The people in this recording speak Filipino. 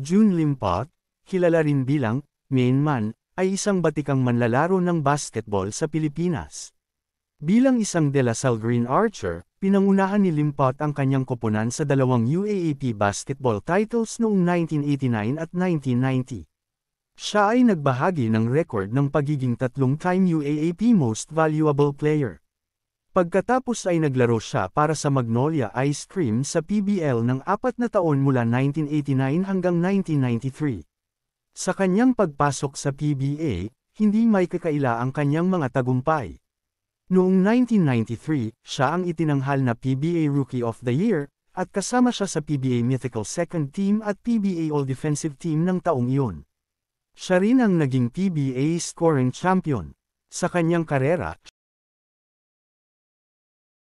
June Limpak, kilala rin bilang Main Man, ay isang batikang manlalaro ng basketball sa Pilipinas. Bilang isang De La Salle Green Archer, pinangunahan ni Limpak ang kanyang koponan sa dalawang UAAP basketball titles noong 1989 at 1990. Siya ay nagbahagi ng record ng pagiging tatlong-time UAAP Most Valuable Player. Pagkatapos ay naglaro siya para sa Magnolia Ice Cream sa PBL ng apat na taon mula 1989 hanggang 1993. Sa kanyang pagpasok sa PBA, hindi may kakaila ang kanyang mga tagumpay. Noong 1993, siya ang itinanghal na PBA Rookie of the Year, at kasama siya sa PBA Mythical Second Team at PBA All-Defensive Team ng taong iyon. Siya rin ang naging PBA scoring champion. Sa kanyang karera,